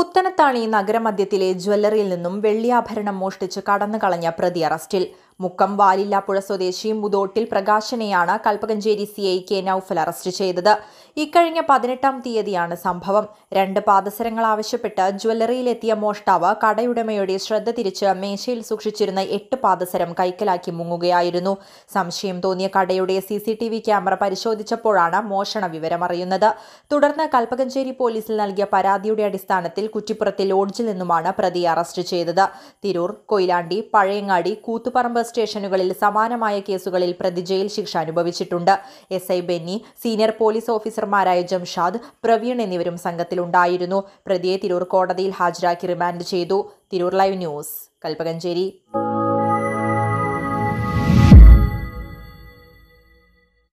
പുത്തനത്താണി നഗരമധ്യത്തിലെ ജ്വല്ലറിയിൽ നിന്നും വെള്ളിയാഭരണം മോഷ്ടിച്ച് കടന്നു കളഞ്ഞ പ്രതി അറസ്റ്റിൽ മുക്കം വാലില്ലാപ്പുഴ സ്വദേശി മുതോട്ടിൽ പ്രകാശനെയാണ് Kalpakanchery C I K Naufal arrest ചെയ്തത് ഇക്കഴിഞ്ഞ പതിനെട്ടാം തീയതിയാണ് സംഭവം രണ്ട് പാദസരങ്ങൾ ആവശ്യപ്പെട്ട് ജ്വല്ലറിയിലെത്തിയ മോഷ്ടാവ് കടയുടമയുടെ ശ്രദ്ധ തിരിച്ച് മേശയിൽ സൂക്ഷിച്ചിരുന്ന എട്ട് പാദസരം കൈക്കലാക്കി മുങ്ങുകയായിരുന്നു സംശയം തോന്നിയ കടയുടെ C C T V camera പരിശോധിച്ചപ്പോഴാണ് മോഷണ വിവരമറിയുന്നത് തുടർന്ന് കൽപ്പകഞ്ചേരി പോലീസിൽ നൽകിയ പരാതിയുടെ അടിസ്ഥാനത്തിൽ കുറ്റിപ്പുറത്തെ ലോഡ്ജിൽ നിന്നുമാണ് പ്രതി അറസ്റ്റ് ചെയ്തത് തിരൂർ കൊയിലാണ്ടി പഴയങ്ങാടി കൂത്തുപറമ്പ് സ്റ്റേഷനുകളിൽ സമാനമായ കേസുകളിൽ പ്രതി ജയിൽ ശിക്ഷ അനുഭവിച്ചിട്ടുണ്ട് S I Benny senior police ഓഫീസർമാരായ ജംഷാദ് പ്രവീൺ എന്നിവരും സംഘത്തിലുണ്ടായിരുന്നു പ്രതിയെ തിരൂർ കോടതിയിൽ ഹാജരാക്കി റിമാൻഡ് ചെയ്തു തിരൂർ ലൈവ് ന്യൂസ് കൽപ്പകഞ്ചേരി